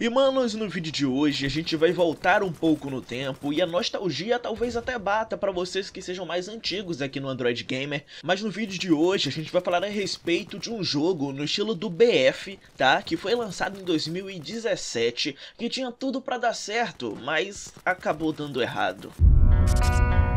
E manos, no vídeo de hoje a gente vai voltar um pouco no tempo e a nostalgia talvez até bata para vocês que sejam mais antigos aqui no Android Gamer, mas no vídeo de hoje a gente vai falar a respeito de um jogo no estilo do BF, tá? Que foi lançado em 2017, que tinha tudo para dar certo, mas acabou dando errado. Música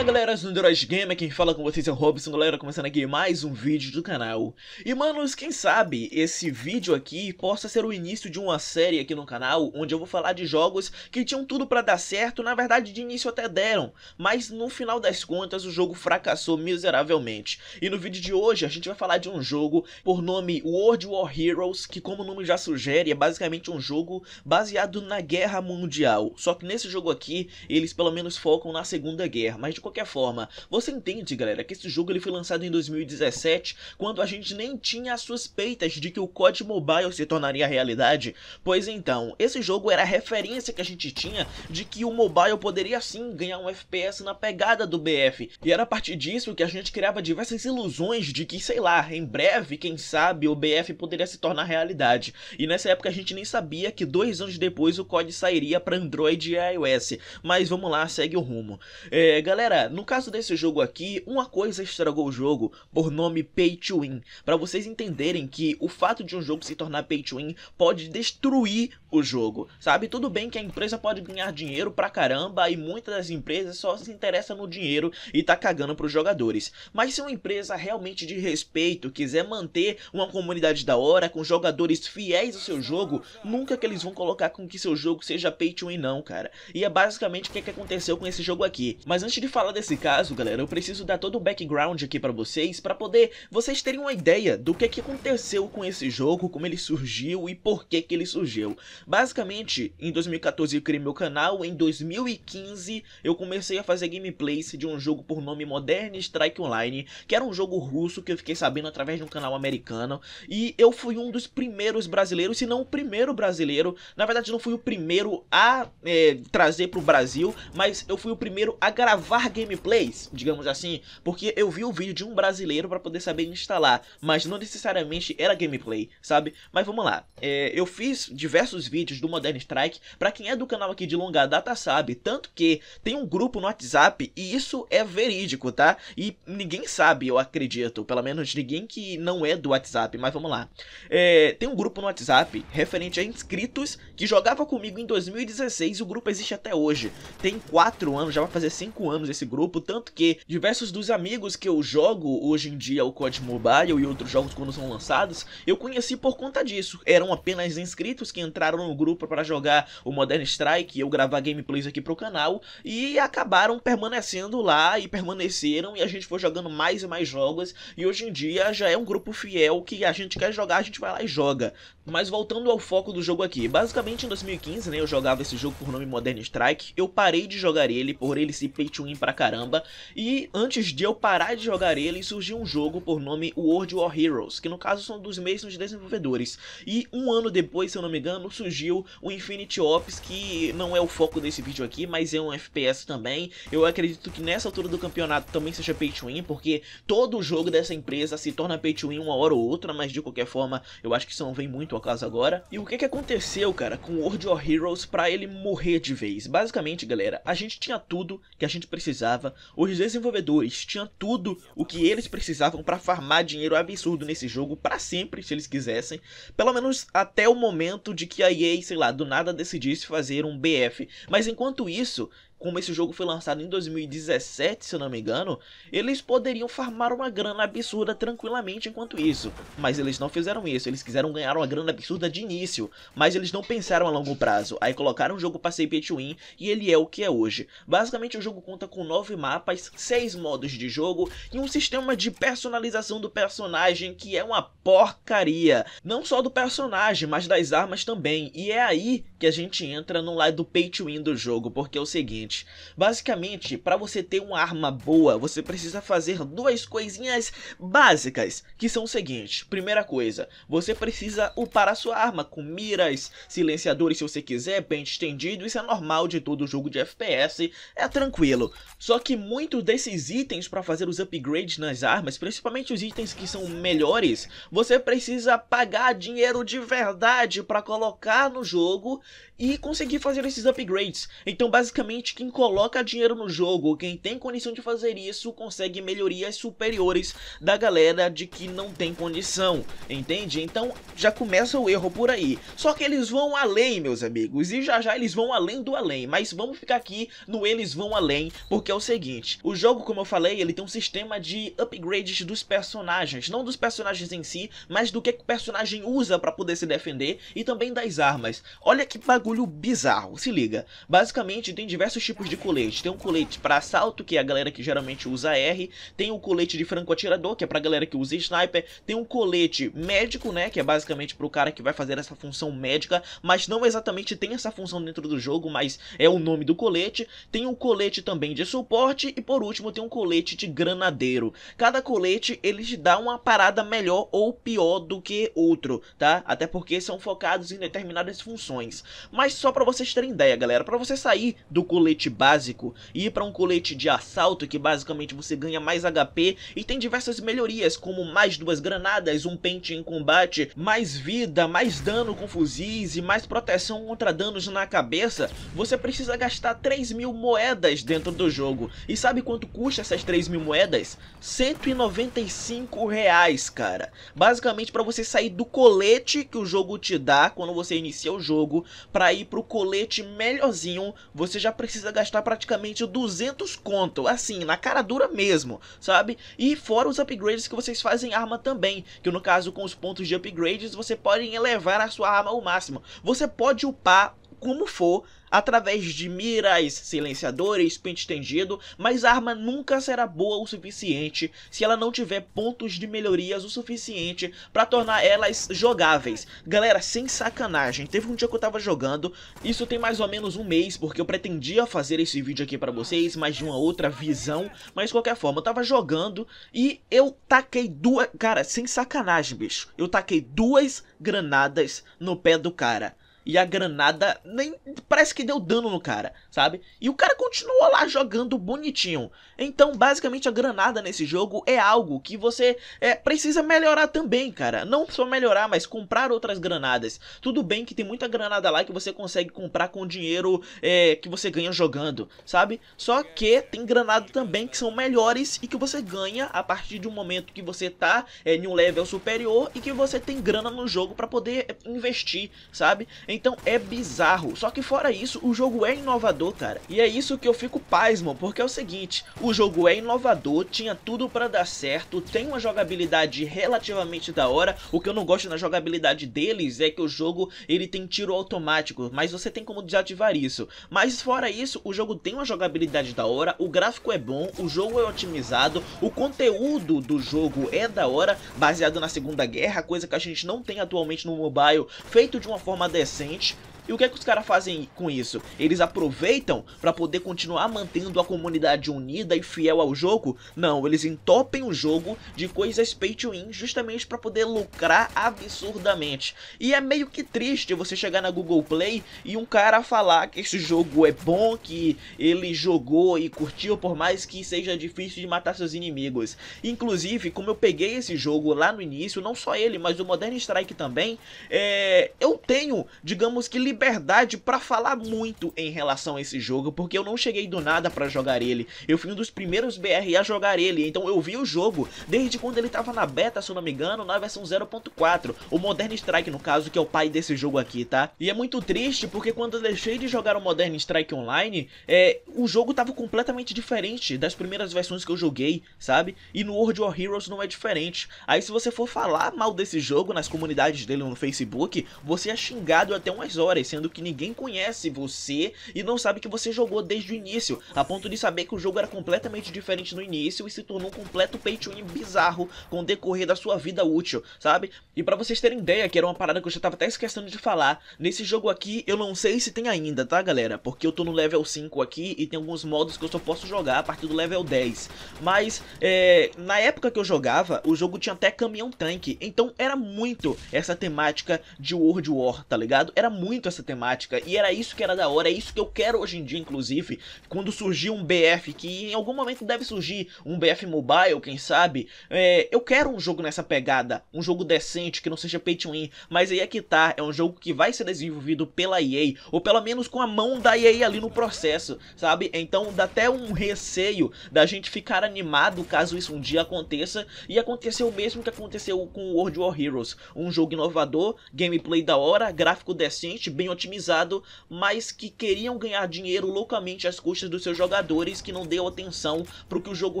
galera do Heróis Gamer, quem fala com vocês é o Robson, galera, começando aqui mais um vídeo do canal. E manos, quem sabe esse vídeo aqui possa ser o início de uma série aqui no canal, onde eu vou falar de jogos que tinham tudo pra dar certo, na verdade de início até deram, mas no final das contas o jogo fracassou miseravelmente. E no vídeo de hoje a gente vai falar de um jogo por nome World War Heroes, que como o nome já sugere, é basicamente um jogo baseado na Guerra Mundial. Só que nesse jogo aqui, eles pelo menos focam na Segunda Guerra, mas de qualquer qualquer forma, você entende, galera, que esse jogo ele foi lançado em 2017, quando a gente nem tinha as suspeitas de que o COD Mobile se tornaria realidade? Pois então, esse jogo era a referência que a gente tinha de que o mobile poderia sim ganhar um FPS na pegada do BF. E era a partir disso que a gente criava diversas ilusões de que, sei lá, em breve, quem sabe, o BF poderia se tornar realidade. E nessa época a gente nem sabia que dois anos depois o COD sairia para Android e iOS. Mas vamos lá, segue o rumo. É, galera, no caso desse jogo aqui, uma coisa estragou o jogo, por nome Pay to Win. Pra vocês entenderem que o fato de um jogo se tornar Pay to Win pode destruir o jogo, sabe? Tudo bem que a empresa pode ganhar dinheiro pra caramba e muitas das empresas só se interessam no dinheiro e tá cagando pros jogadores. Mas se uma empresa realmente de respeito quiser manter uma comunidade da hora com jogadores fiéis ao seu jogo, nunca que eles vão colocar com que seu jogo seja pay to win não, cara. E é basicamente o que, é que aconteceu com esse jogo aqui. Mas antes de falar desse caso, galera, eu preciso dar todo o background aqui pra vocês, pra poder vocês terem uma ideia do que, é que aconteceu com esse jogo, como ele surgiu e por que que ele surgiu. Basicamente, em 2014 eu criei meu canal, em 2015 eu comecei a fazer gameplays de um jogo por nome Modern Strike Online, que era um jogo russo que eu fiquei sabendo através de um canal americano, e eu fui um dos primeiros brasileiros, se não o primeiro brasileiro, na verdade não fui o primeiro a é, trazer para o Brasil, mas eu fui o primeiro a gravar gameplays, digamos assim, porque eu vi o vídeo de um brasileiro para poder saber instalar, mas não necessariamente era gameplay, sabe? Mas vamos lá, é, eu fiz diversos os vídeos do Modern Strike. Pra quem é do canal aqui de longa data sabe, tanto que tem um grupo no WhatsApp e isso é verídico, tá? E ninguém sabe, eu acredito, pelo menos ninguém que não é do WhatsApp, mas vamos lá. É, tem um grupo no WhatsApp referente a inscritos que jogava comigo em 2016 o grupo existe até hoje. Tem 4 anos, já vai fazer 5 anos esse grupo, tanto que diversos dos amigos que eu jogo hoje em dia o COD Mobile e outros jogos quando são lançados, eu conheci por conta disso. Eram apenas inscritos que entraram entraram no grupo para jogar o Modern Strike e eu gravar gameplays aqui pro canal e acabaram permanecendo lá e permaneceram e a gente foi jogando mais e mais jogos e hoje em dia já é um grupo fiel que a gente quer jogar, a gente vai lá e joga, mas voltando ao foco do jogo aqui, basicamente em 2015, né, eu jogava esse jogo por nome Modern Strike, eu parei de jogar ele por ele ser pay to win pra caramba, e antes de eu parar de jogar ele, surgiu um jogo por nome World War Heroes, que no caso são dos mesmos desenvolvedores, e um ano depois, se eu não me engano, surgiu o Infinity Ops, que não é o foco desse vídeo aqui, mas é um FPS também, eu acredito que nessa altura do campeonato também seja pay to win, porque todo jogo dessa empresa se torna pay to win uma hora ou outra, mas de qualquer forma, eu acho que isso não vem muito no caso agora. E o que que aconteceu, cara, com World of Heroes para ele morrer de vez? Basicamente, galera, a gente tinha tudo que a gente precisava, os desenvolvedores tinham tudo o que eles precisavam para farmar dinheiro absurdo nesse jogo para sempre, se eles quisessem. Pelo menos até o momento de que a EA, sei lá, do nada decidisse fazer um BF. Mas enquanto isso, como esse jogo foi lançado em 2017, se eu não me engano, eles poderiam farmar uma grana absurda tranquilamente enquanto isso. Mas eles não fizeram isso, eles quiseram ganhar uma grana absurda de início, mas eles não pensaram a longo prazo. Aí colocaram o jogo para ser pay to win e ele é o que é hoje. Basicamente o jogo conta com 9 mapas, 6 modos de jogo e um sistema de personalização do personagem que é uma porcaria. Não só do personagem, mas das armas também. E é aí que a gente entra no lado do pay to win do jogo, porque é o seguinte, basicamente, para você ter uma arma boa, você precisa fazer duas coisinhas básicas, que são o seguinte, primeira coisa, você precisa upar a sua arma com miras, silenciadores se você quiser, bem estendido, isso é normal de todo jogo de FPS, é tranquilo. Só que muitos desses itens para fazer os upgrades nas armas, principalmente os itens que são melhores, você precisa pagar dinheiro de verdade para colocar no jogo e conseguir fazer esses upgrades. Então, basicamente, quem coloca dinheiro no jogo, quem tem condição de fazer isso, consegue melhorias superiores da galera de que não tem condição, entende? Então, já começa o erro por aí. Só que eles vão além, meus amigos, e já já eles vão além do além, mas vamos ficar aqui no eles vão além, porque é o seguinte, o jogo, como eu falei, ele tem um sistema de upgrades dos personagens, não dos personagens em si, mas do que, que o personagem usa para poder se defender e também das armas. Olha que que tipo bagulho bizarro, se liga. Basicamente tem diversos tipos de colete. Tem um colete para assalto, que é a galera que geralmente usa R. Tem o um colete de franco atirador, que é pra galera que usa sniper. Tem um colete médico, né, que é basicamente pro cara que vai fazer essa função médica, mas não exatamente tem essa função dentro do jogo, mas é o nome do colete. Tem um colete também de suporte e por último tem um colete de granadeiro. Cada colete ele te dá uma parada melhor ou pior do que outro, tá? Até porque são focados em determinadas funções. Mas só para vocês terem ideia, galera, para você sair do colete básico e ir para um colete de assalto, que basicamente você ganha mais HP e tem diversas melhorias, como mais duas granadas, um pente em combate, mais vida, mais dano com fuzis e mais proteção contra danos na cabeça, você precisa gastar 3 mil moedas dentro do jogo. E sabe quanto custa essas 3 mil moedas? 195 reais, cara. Basicamente para você sair do colete que o jogo te dá quando você inicia o jogo para ir pro colete melhorzinho, você já precisa gastar praticamente 200 conto, assim, na cara dura mesmo, sabe? E fora os upgrades que vocês fazem arma também, que no caso com os pontos de upgrades você pode elevar a sua arma ao máximo. Você pode upar como for, através de miras, silenciadores, pente estendido, mas a arma nunca será boa o suficiente se ela não tiver pontos de melhorias o suficiente para tornar elas jogáveis. Galera, sem sacanagem, teve um dia que eu tava jogando, isso tem mais ou menos um mês, porque eu pretendia fazer esse vídeo aqui para vocês, mas de uma outra visão, mas de qualquer forma, eu tava jogando e eu taquei duas... Cara, sem sacanagem, bicho, eu taquei duas granadas no pé do cara e a granada nem parece que deu dano no cara, sabe? E o cara continuou lá jogando bonitinho. Então, basicamente, a granada nesse jogo é algo que você é, precisa melhorar também, cara. Não só melhorar, mas comprar outras granadas. Tudo bem que tem muita granada lá que você consegue comprar com dinheiro é, que você ganha jogando, sabe? Só que tem granada também que são melhores e que você ganha a partir de um momento que você tá é, em um level superior e que você tem grana no jogo para poder é, investir, sabe? Então, então é bizarro. Só que fora isso, o jogo é inovador, cara. E é isso que eu fico pasmo, porque é o seguinte, o jogo é inovador, tinha tudo pra dar certo, tem uma jogabilidade relativamente da hora. O que eu não gosto na jogabilidade deles é que o jogo, ele tem tiro automático, mas você tem como desativar isso. Mas fora isso, o jogo tem uma jogabilidade da hora, o gráfico é bom, o jogo é otimizado, o conteúdo do jogo é da hora, baseado na Segunda Guerra, coisa que a gente não tem atualmente no mobile, feito de uma forma decente passage E o que é que os caras fazem com isso? Eles aproveitam para poder continuar mantendo a comunidade unida e fiel ao jogo? Não, eles entopem o jogo de coisas pay to win justamente para poder lucrar absurdamente. E é meio que triste você chegar na Google Play e um cara falar que esse jogo é bom, que ele jogou e curtiu por mais que seja difícil de matar seus inimigos. Inclusive, como eu peguei esse jogo lá no início, não só ele, mas o Modern Strike também, é... eu tenho, digamos que, liberdade liberdade para falar muito em relação a esse jogo, porque eu não cheguei do nada para jogar ele. Eu fui um dos primeiros BR a jogar ele, então eu vi o jogo desde quando ele tava na beta, se eu não me engano, na versão 0.4, o Modern Strike no caso, que é o pai desse jogo aqui, tá? E é muito triste porque quando eu deixei de jogar o Modern Strike Online, é, o jogo tava completamente diferente das primeiras versões que eu joguei, sabe? E no World War Heroes não é diferente. Aí se você for falar mal desse jogo nas comunidades dele no Facebook, você é xingado até umas horas sendo que ninguém conhece você e não sabe que você jogou desde o início, a ponto de saber que o jogo era completamente diferente no início e se tornou um completo pay to win bizarro com o decorrer da sua vida útil, sabe? E para vocês terem ideia, que era uma parada que eu já tava até esquecendo de falar, nesse jogo aqui eu não sei se tem ainda, tá galera? Porque eu tô no level 5 aqui e tem alguns modos que eu só posso jogar a partir do level 10. Mas, é, na época que eu jogava, o jogo tinha até caminhão tanque, então era muito essa temática de World War, tá ligado? Era muito essa essa temática. E era isso que era da hora, é isso que eu quero hoje em dia, inclusive. Quando surgir um BF, que em algum momento deve surgir um BF Mobile, quem sabe. É, eu quero um jogo nessa pegada, um jogo decente, que não seja pay to win. Mas aí é que tá, é um jogo que vai ser desenvolvido pela EA, ou pelo menos com a mão da EA ali no processo, sabe? Então dá até um receio da gente ficar animado caso isso um dia aconteça. E aconteceu o mesmo que aconteceu com World War Heroes. Um jogo inovador, gameplay da hora, gráfico decente, bem bem otimizado, mas que queriam ganhar dinheiro loucamente às custas dos seus jogadores, que não deu atenção para o que o jogo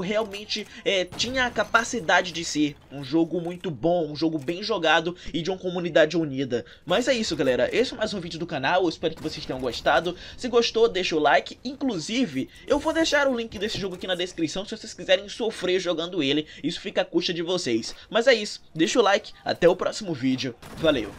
realmente é, tinha a capacidade de ser. Um jogo muito bom, um jogo bem jogado e de uma comunidade unida. Mas é isso, galera. Esse é mais um vídeo do canal, eu espero que vocês tenham gostado. Se gostou, deixa o like. Inclusive, eu vou deixar o link desse jogo aqui na descrição se vocês quiserem sofrer jogando ele. Isso fica à custa de vocês. Mas é isso, deixa o like, até o próximo vídeo. Valeu!